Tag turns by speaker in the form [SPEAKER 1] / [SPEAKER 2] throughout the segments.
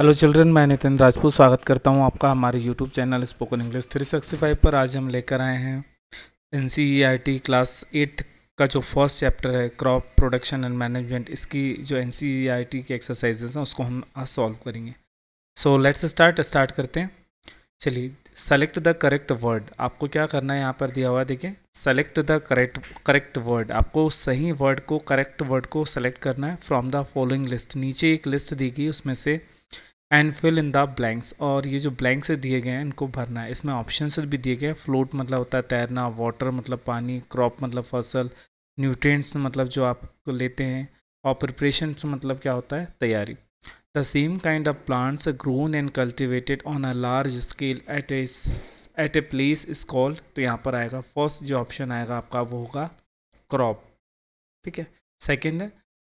[SPEAKER 1] hello children मैं नितिन राजपूत स्वागत करता हूं आपका हमारे यूट्यूब चैनल स्पोकन इंग्लिश 365 पर आज हम लेकर आए हैं एन क्लास एट्थ का जो फर्स्ट चैप्टर है क्रॉप प्रोडक्शन एंड मैनेजमेंट इसकी जो एन e की एक्सरसाइजेज हैं उसको हम आज सॉल्व करेंगे सो लेट्स स्टार्ट स्टार्ट करते हैं चलिए सेलेक्ट द करेक्ट वर्ड आपको क्या करना है यहाँ पर दिया हुआ देखिए select the correct correct word आपको सही वर्ड को करेक्ट वर्ड को सेलेक्ट करना है फ्रॉम द फॉलोइंग लिस्ट नीचे एक लिस्ट दी गई उसमें से and fill in the blanks और ये जो ब्लैंक्स दिए गए हैं इनको भरना है इसमें ऑप्शन भी दिए गए फ्लोट मतलब होता है तैरना वाटर मतलब पानी क्रॉप मतलब फसल न्यूट्रिएंट्स मतलब जो आप लेते हैं और प्रिपरेशन मतलब क्या होता है तैयारी the same kind of plants grown and cultivated on a large scale at a at a place is called तो यहाँ पर आएगा फर्स्ट जो ऑप्शन आएगा आपका वो होगा क्रॉप ठीक है second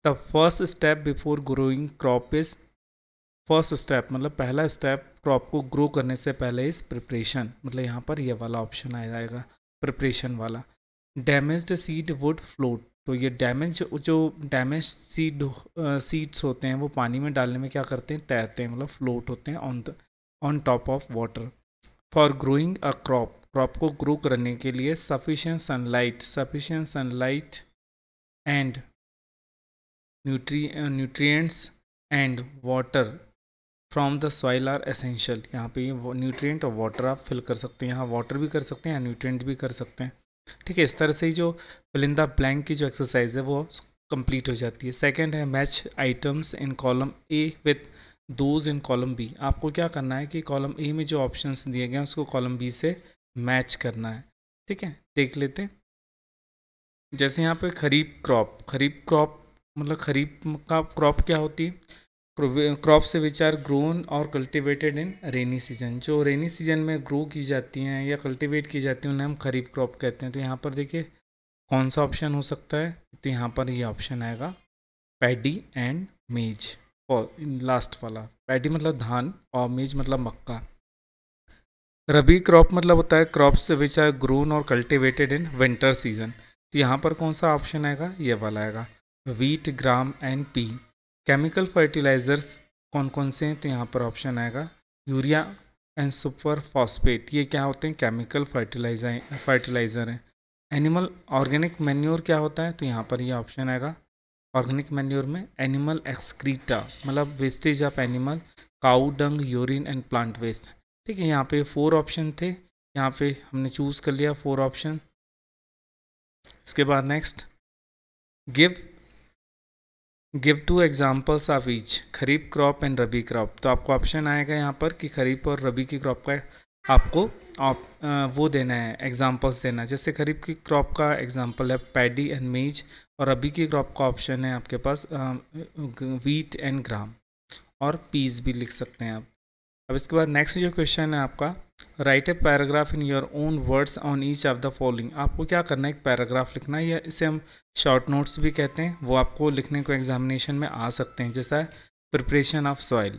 [SPEAKER 1] the first step before growing crop is first step मतलब पहला स्टेप क्रॉप को ग्रो करने से पहले इस प्रिपरेशन मतलब यहाँ पर यह वाला ऑप्शन आ जाएगा प्रिपरेशन वाला डैमेज्ड सीड वुड फ्लोट तो ये डैमेज जो डैमेज सीड सीड्स होते हैं वो पानी में डालने में क्या करते हैं तैरते हैं मतलब फ्लोट होते हैं on on top of water for growing a crop crop को ग्रो करने के लिए sufficient sunlight sufficient sunlight and nutri nutrients and water from the soil are essential यहाँ पे न्यूट्रिएंट और वाटर आप फिल कर सकते हैं यहाँ वाटर भी कर सकते हैं न्यूट्रिएंट भी कर सकते हैं ठीक है इस तरह से ही जो फिलिंदा ब्लैंक की जो एक्सरसाइज है वो कंप्लीट हो जाती है सेकंड है match items in column A with those in column B आपको क्या करना है कि कॉलम ए में जो ऑप्शंस दिए गए हैं उसको कॉलम बी से मैच करना है ठीक है देख लेते हैं जैसे यहाँ पे खरीफ क्रॉप खरीफ क्रॉप मतलब खरीफ का क्रॉप क्या होती है क्रॉप विच आर ग्रोन और कल्टिवेटेड इन रेनी सीजन जो रेनी सीजन में ग्रो की जाती हैं या कल्टिवेट की जाती हैं उन्हें हम खरीफ क्रॉप कहते हैं तो यहाँ पर देखिए कौन सा ऑप्शन हो सकता है तो यहाँ पर ये यह ऑप्शन आएगा पैडी एंड मेज और लास्ट वाला पैडी मतलब धान और मेज मतलब मक्का रबी क्रॉप मतलब होता है क्रॉप विच आर ग्रोन और कल्टिवेटेड इन विंटर सीजन तो यहाँ पर कौन सा ऑप्शन आएगा ये वाला आएगा wheat gram and pea chemical fertilisers कौन कौन से हैं तो यहाँ पर ऑप्शन आएगा यूरिया एंड सुपर फॉस्फेट ये क्या होते हैं केमिकल फर्टिलाइजर फर्टिलाइज़र हैं एनिमल ऑर्गेनिक मैन्योर क्या होता है तो यहाँ पर ये ऑप्शन आएगा ऑर्गेनिक मैन्योर में एनिमल एक्सक्रीटा मतलब wastage of animal cow dung urine and plant waste ठीक है यहाँ पे फोर ऑप्शन थे यहाँ पे हमने चूज़ कर लिया फोर ऑप्शन इसके बाद next give give two examples of each kharif crop and rabi crop तो आपको ऑप्शन आएगा यहाँ पर कि खरीफ और रबी की क्रॉप का आपको आप, आ, वो देना है एग्जाम्पल्स देना है जैसे खरीफ की क्रॉप का एग्जाम्पल है पैडी एंड मेज और रबी की क्रॉप का ऑप्शन है आपके पास आ, वीट एंड ग्राम और पीस भी लिख सकते हैं आप अब इसके बाद नेक्स्ट जो क्वेश्चन है आपका write a paragraph in your own words on each of the following आपको क्या करना है एक पैराग्राफ लिखना है या इसे हम शॉर्ट नोट्स भी कहते हैं वो आपको लिखने को एग्जामिनेशन में आ सकते हैं जैसा प्रिपरेशन ऑफ सॉइल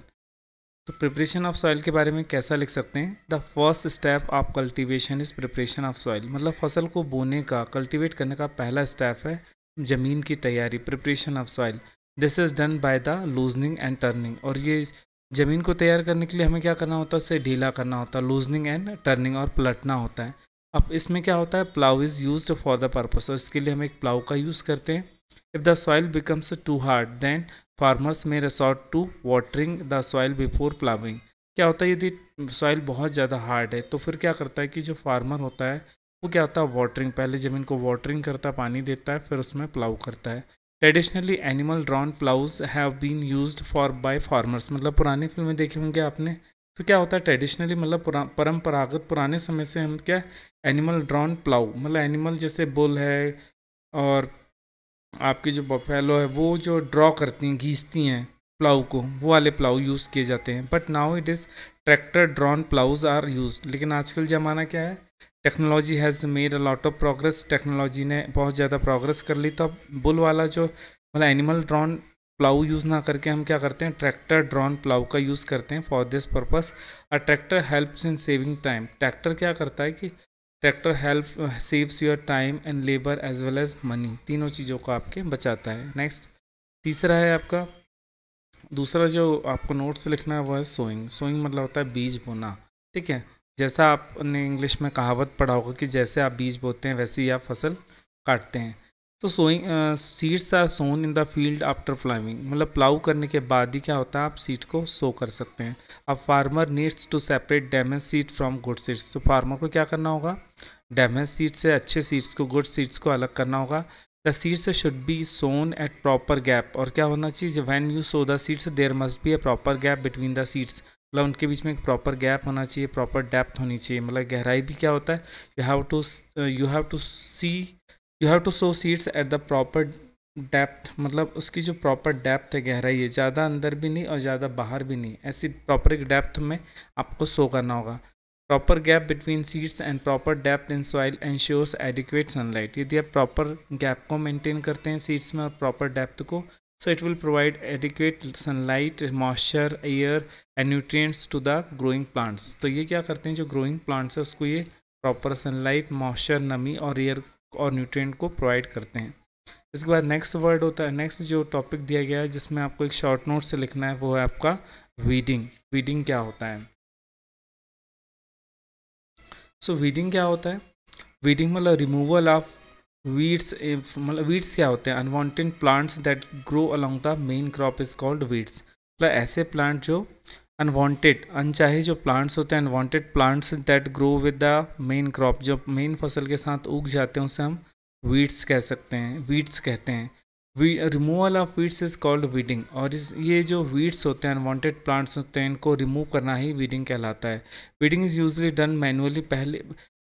[SPEAKER 1] तो प्रिपरेशन ऑफ सॉइल के बारे में कैसा लिख सकते हैं the first step of cultivation is preparation of soil मतलब फसल को बोने का कल्टिवेट करने का पहला स्टेप है ज़मीन की तैयारी preparation of soil this is done by the loosening and turning और ये ज़मीन को तैयार करने के लिए हमें क्या करना होता है उसे ढीला करना होता है लूजनिंग एंड टर्निंग और पलटना होता है अब इसमें क्या होता है plough is use for the purpose और इसके लिए हम एक प्लाउ का यूज़ करते हैं if the soil becomes too hard then farmers may resort to watering the soil before ploughing क्या होता है यदि सॉइल बहुत ज़्यादा हार्ड है तो फिर क्या करता है कि जो फार्मर होता है वो क्या होता है वाटरिंग पहले ज़मीन को वाटरिंग करता है पानी देता है फिर उसमें प्लाउ करता है traditionally animal drawn ploughs have been use for by farmers मतलब पुरानी फिल्में देखी होंगे आपने तो क्या होता है ट्रेडिशनली मतलब परंपरागत पुराने समय से हम क्या एनिमल ड्रॉन प्लाउ मतलब एनिमल जैसे बुल है और आपकी जो बफेलो है वो जो ड्रॉ करती हैं घींचती हैं प्लाउ को वो वाले प्लाउ यूज़ किए जाते हैं but now it is tractor drawn ploughs are use लेकिन आजकल ज़माना क्या है technology has made a lot of progress technology ने बहुत ज़्यादा प्रोग्रेस कर ली तो अब बुल वाला जो मतलब एनिमल ड्रॉन प्लाउ यूज़ ना करके हम क्या करते हैं ट्रैक्टर ड्रॉन प्लाउ का यूज़ करते हैं for this purpose a tractor helps in saving time tractor क्या करता है कि tractor help saves your time and labour as well as money तीनों चीज़ों को आपके बचाता है नेक्स्ट तीसरा है आपका दूसरा जो आपको नोट्स लिखना है वह है सोइंग सोइंग मतलब होता है बीज बोना ठीक है जैसा आपने इंग्लिश में कहावत पढ़ा होगा कि जैसे आप बीज बोते हैं वैसे ही आप फसल काटते हैं तो sowing seeds are sown in the field after ploughing मतलब प्लाउ करने के बाद ही क्या होता है आप सीड को सो कर सकते हैं अब farmer needs to separate damage seed from good seeds तो फार्मर को क्या करना होगा डैमेज सीड से अच्छे सीड्स को गुड सीड्स को अलग करना होगा the seeds should be sown at proper gap और क्या होना चाहिए when you sow the seeds there must be a proper gap between the seeds मतलब उनके बीच में एक प्रॉपर गैप होना चाहिए प्रॉपर डेप्थ होनी चाहिए मतलब गहराई भी क्या होता है you have to you have to see you have to sow seeds at the proper depth मतलब उसकी जो प्रॉपर डेप्थ है गहराई है ज़्यादा अंदर भी नहीं और ज़्यादा बाहर भी नहीं ऐसी प्रॉपर एक डेप्थ में आपको सो करना होगा proper gap between seeds and proper depth in soil ensures adequate sunlight यदि आप प्रॉपर गैप को मेंटेन करते हैं सीड्स में और प्रॉपर डेप्थ को so it will provide adequate sunlight moisture air and nutrients to the growing plants to ye kya karte hain jo growing plants hai usko ye proper sunlight moisture nami aur air aur nutrient ko provide karte hain iske baad next word hota hai next jo topic diya gaya hai jisme aapko ek short note se likhna hai wo hai aapka weeding weeding kya hota hai so, weeding kya hota hai weeding matlab removal of weeds मतलब weeds क्या होते हैं unwanted plants that grow along the main crop is called weeds मतलब ऐसे plant जो unwanted अनचाहे जो plants होते हैं unwanted plants that grow with the main crop जो मेन फसल के साथ उग जाते हैं उसे हम वीड्स कह सकते हैं वीड्स कहते हैं removal of weeds is called weeding और इस ये जो वीड्स होते हैं अनवांटेड प्लांट्स होते हैं इनको रिमूव करना ही वीडिंग कहलाता है weeding is usually done manually पहले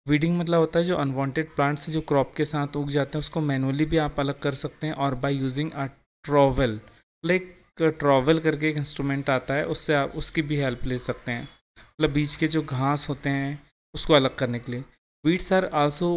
[SPEAKER 1] वीडिंग मतलब होता है जो अनवांटेड प्लांट्स जो क्रॉप के साथ उग जाते हैं उसको मैनुअली भी आप अलग कर सकते हैं और by using a trowel like trowel करके एक इंस्ट्रूमेंट आता है उससे आप उसकी भी हेल्प ले सकते हैं मतलब बीज के जो घास होते हैं उसको अलग करने के लिए weeds are also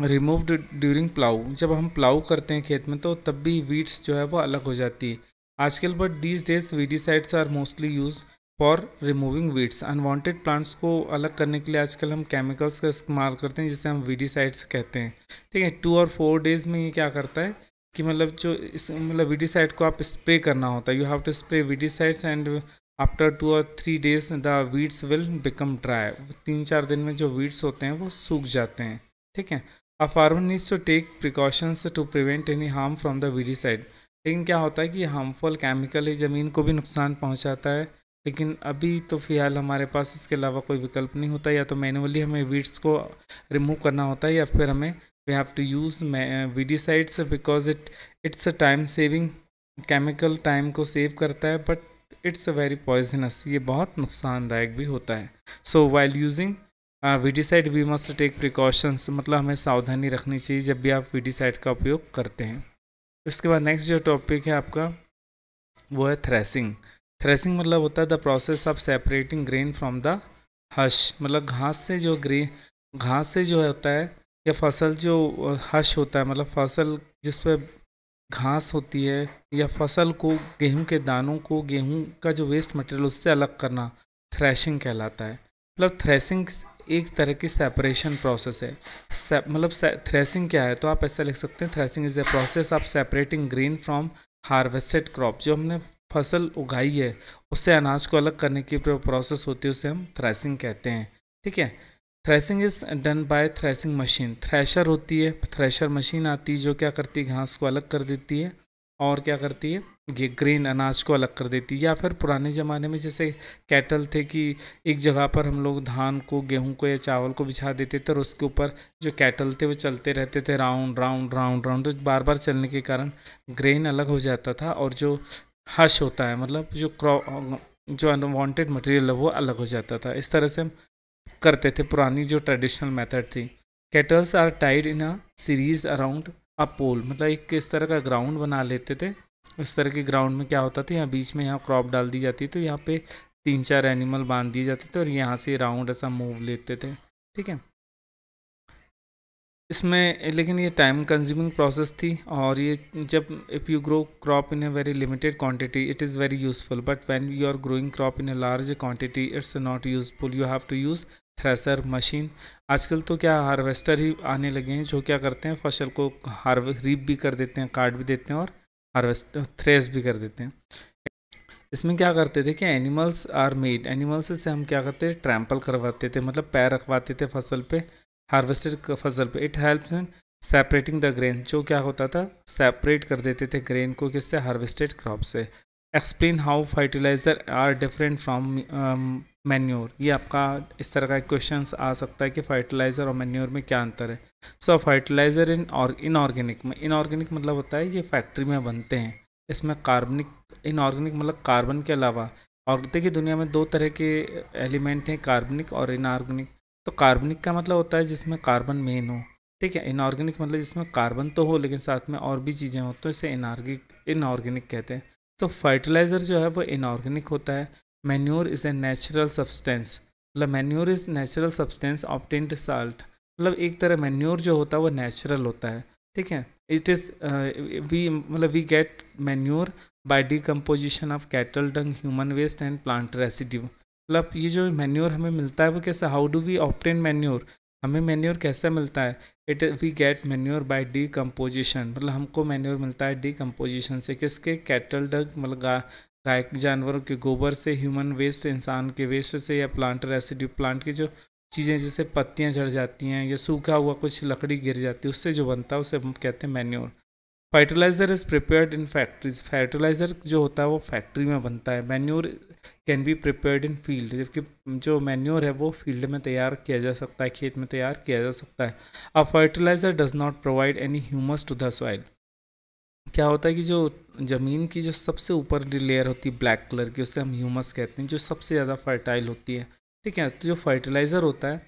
[SPEAKER 1] removed during plough जब हम प्लाउ करते हैं खेत में तो तब भी वीड्स जो है वो अलग हो जाती है आजकल but these days weedicides are mostly use for removing weeds unwanted plants को अलग करने के लिए आजकल हम केमिकल्स का इस्तेमाल करते हैं जिसे हम वीडीसाइड्स कहते हैं ठीक है टू और फोर डेज में ये क्या करता है कि मतलब जो इस मतलब वीडीसाइड को आप स्प्रे करना होता है you have to spray weedicides and after two और three days the weeds will become dry तीन चार दिन में जो वीड्स होते हैं वो सूख जाते हैं ठीक है a farmer needs to take precautions to prevent any harm from the weedicide लेकिन क्या होता है कि हार्मफुल केमिकल ही ज़मीन को भी नुकसान पहुँचाता है लेकिन अभी तो फ़िलहाल हमारे पास इसके अलावा कोई विकल्प नहीं होता या तो मैनुअली हमें वीड्स को रिमूव करना होता है या फिर हमें we have to use weedicides because it it's a time saving chemical time को सेव करता है but it's a very poisonous ये बहुत नुकसानदायक भी होता है so while using weedicide we must take precautions मतलब हमें सावधानी रखनी चाहिए जब भी आप वीडीसाइड का उपयोग करते हैं इसके बाद नेक्स्ट जो टॉपिक है आपका वो है थ्रेसिंग थ्रेसिंग मतलब होता है the process of separating grain from the husk मतलब घास से जो ग्रेन घास से जो होता है या फसल जो हश होता है मतलब फसल जिस पर घास होती है या फसल को गेहूं के दानों को गेहूं का जो वेस्ट मटेरियल उससे अलग करना थ्रेशिंग कहलाता है मतलब थ्रेसिंग एक तरह की सेपरेशन प्रोसेस है से, मतलब थ्रेसिंग क्या है तो आप ऐसा लिख सकते हैं threshing is a process of separating grain from harvested crop जो हमने फसल उगाई है उससे अनाज को अलग करने की प्रोसेस होती है उसे हम थ्रेसिंग कहते हैं ठीक है threshing is done by threshing machine thresher होती है थ्रेशर मशीन आती है जो क्या करती है घास को अलग कर देती है और क्या करती है ये ग्रेन अनाज को अलग कर देती है या फिर पुराने ज़माने में जैसे कैटल थे कि एक जगह पर हम लोग धान को गेहूं को या चावल को बिछा देते थे और उसके ऊपर जो कैटल थे वो चलते रहते थे राउंड राउंड राउंड राउंड तो बार बार चलने के कारण ग्रेन अलग हो जाता था और जो हश होता है मतलब जो जो अनवांटेड मटेरियल है वो अलग हो जाता था इस तरह से हम करते थे पुरानी जो ट्रेडिशनल मेथड थी cattles are tied in a series around a pole मतलब एक इस तरह का ग्राउंड बना लेते थे उस तरह के ग्राउंड में क्या होता था यहाँ बीच में यहाँ क्रॉप डाल दी जाती तो यहाँ पे तीन चार एनिमल बांध दिए जाते थे और यहाँ से राउंड ऐसा मूव लेते थे ठीक है इसमें लेकिन ये टाइम कंज्यूमिंग प्रोसेस थी और ये जब if you grow crop in a very limited quantity it is very useful but when you are growing crop in a large quantity it's not useful you have to use thresher machine आजकल तो क्या harvester ही आने लगे हैं जो क्या करते हैं फसल को हार्व रीप भी कर देते हैं काट भी देते हैं और हार्वेस्ट थ्रेस भी कर देते हैं इसमें क्या करते थे कि एनिमल्स आर मेड एनिमल्स से हम क्या करते थे ट्रैम्पल करवाते थे मतलब पैर रखवाते थे फसल पर हार्वेस्टेड फसल पे it helps in separating the grain जो क्या होता था सेपरेट कर देते थे ग्रेन को किससे हार्वेस्टेड क्रॉप से explain how fertiliser are different from manure ये आपका इस तरह का क्वेश्चन आ सकता है कि फर्टिलाइज़र और मैन्योर में क्या अंतर है सो फर्टिलाइज़र इन और इनऑर्गेनिक में इनऑर्गेनिक मतलब होता है ये फैक्ट्री में बनते हैं इसमें कार्बनिक इनऑर्गेनिक मतलब कार्बन के अलावा और देखिए दुनिया में दो तरह के एलिमेंट हैं कार्बनिक और इनऑर्गेनिक तो कार्बनिक का मतलब होता है जिसमें कार्बन मेन हो ठीक है इनऑर्गेनिक मतलब जिसमें कार्बन तो हो लेकिन साथ में और भी चीज़ें हो तो इसे इनऑर्गिक इनऑर्गेनिक कहते हैं तो फर्टिलाइज़र जो है वो इनऑर्गेनिक होता है manure is a natural substance मतलब manure is natural substance obtained salt मतलब एक तरह मैन्योर जो होता है वो नेचुरल होता है ठीक है इट इज़ वी मतलब we get manure by decomposition of cattle dung human waste and plant residue मतलब ये जो मेन्योर हमें मिलता है वो कैसा how do we obtain manure हमें मेन्योर कैसा मिलता है it we get manure by decomposition मतलब हमको मेन्योर मिलता है डी कम्पोजिशन से किसके कैटल डग मतलब गा गाय जानवरों के गोबर से ह्यूमन वेस्ट इंसान के वेस्ट से या प्लांट रेसिड्यू प्लांट की जो चीज़ें जैसे पत्तियाँ झड़ जाती हैं या सूखा हुआ कुछ लकड़ी गिर जाती है उससे जो बनता है उसे हम कहते हैं manure fertiliser is prepared in factories fertiliser जो होता है वो फैक्ट्री में बनता है manure can be prepared in field जबकि जो मैन्योर है वो फील्ड में तैयार किया जा सकता है खेत में तैयार किया जा सकता है a fertiliser does not provide any humus to the soil क्या होता है कि जो ज़मीन की जो सबसे ऊपर लेयर होती है ब्लैक कलर की उसे हम ह्यूमस कहते हैं जो सबसे ज़्यादा फर्टाइल होती है ठीक है तो जो फर्टिलाइज़र होता है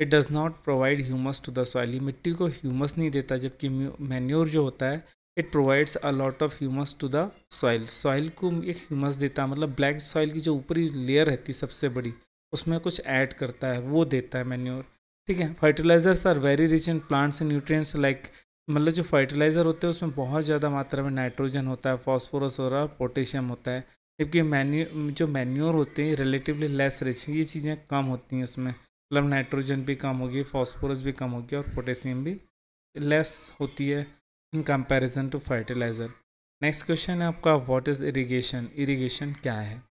[SPEAKER 1] it does not provide humus to the soil मिट्टी को ह्यूमस नहीं देता जबकि मैन्योर जो होता है it provides a lot of humus to the soil soil को एक ह्यूमस देता है मतलब ब्लैक सॉइल की जो ऊपरी लेयर रहती है सबसे बड़ी उसमें कुछ ऐड करता है वो देता है मैन्योर ठीक है fertilisers are very rich in plants and nutrients like मतलब जो फर्टिलाइज़र होते हैं उसमें बहुत ज़्यादा मात्रा में नाइट्रोजन होता है फॉस्फोरस हो रहा पोटेशियम होता है जबकि मैन्यू जो मैन्योर होते हैं रिलेटिवली लेस रिच ये चीज़ें कम होती हैं उसमें मतलब नाइट्रोजन भी कम होगी फॉस्फोरस भी कम होगी और पोटेशियम भी लेस होती है in comparison to fertiliser next question है आपका व्हाट इज़ इरिगेशन इरिगेशन क्या है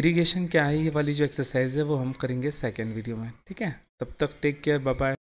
[SPEAKER 1] इरिगेशन क्या है ये वाली जो एक्सरसाइज है वो हम करेंगे सेकेंड वीडियो में ठीक है तब तक टेक केयर बाय